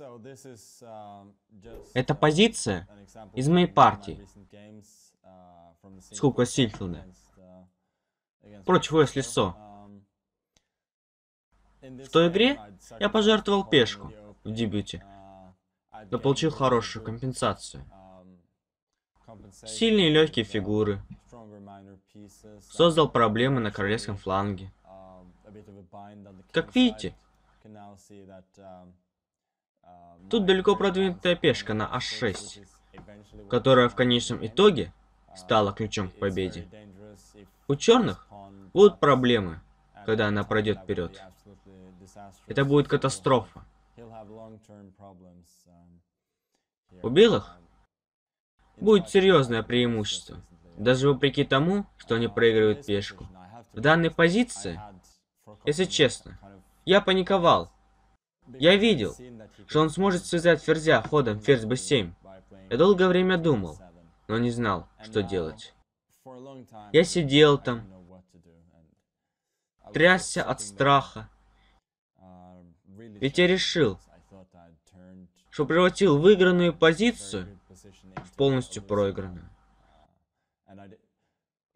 Um, Это uh, позиция из моей партии с Хука Сильфилда против Уэсли Со. Um, в той игре я пожертвовал пешку в дебюте, но uh, получил хорошую компенсацию. Um, Сильные легкие фигуры. Uh, Создал проблемы на королевском фланге. Как видите, Тут далеко продвинутая пешка на h6, которая в конечном итоге стала ключом к победе. У черных будут проблемы, когда она пройдет вперед. Это будет катастрофа. У белых будет серьезное преимущество, даже вопреки тому, что они проигрывают пешку. В данной позиции, если честно, я паниковал, я видел, что он сможет связать ферзя ходом ферзь b7. Я долгое время думал, но не знал, что делать. Я сидел там, трясся от страха. Ведь я решил, что превратил выигранную позицию в полностью проигранную.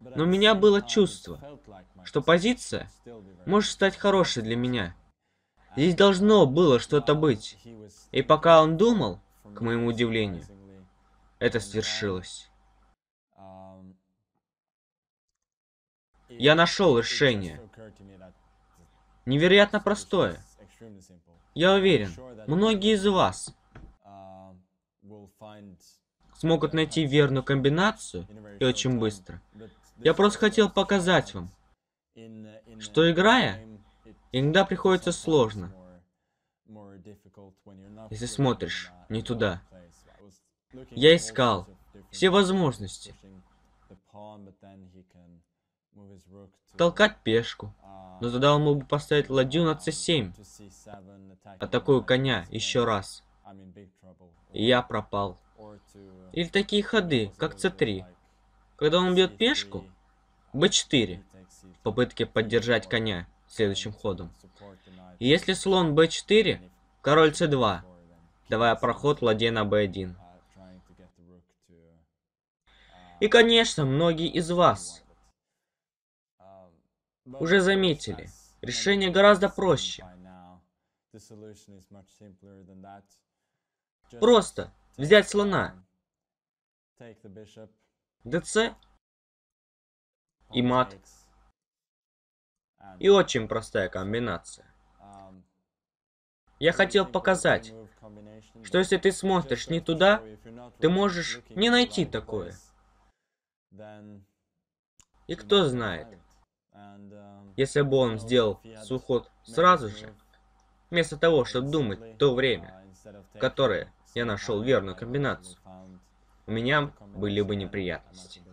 Но у меня было чувство, что позиция может стать хорошей для меня – Здесь должно было что-то быть. И пока он думал, к моему удивлению, это свершилось. Я нашел решение. Невероятно простое. Я уверен, многие из вас смогут найти верную комбинацию и очень быстро. Я просто хотел показать вам, что играя, Иногда приходится сложно, если смотришь не туда. Я искал все возможности. Толкать пешку, но uh, тогда он мог бы поставить uh, ладью на c7. Атакую коня еще раз. И я пропал. Uh, Или такие ходы, как c3. Когда он бьет пешку, b4 в попытке поддержать коня следующим ходом. И если слон b4, король c2, давая проход ладье на b1. И, конечно, многие из вас уже заметили, решение гораздо проще. Просто взять слона. ДЦ и мат. И очень простая комбинация. Я хотел показать, что если ты смотришь не туда, ты можешь не найти такое. И кто знает, если бы он сделал свой ход сразу же, вместо того, чтобы думать то время, которое я нашел верную комбинацию, у меня были бы неприятности.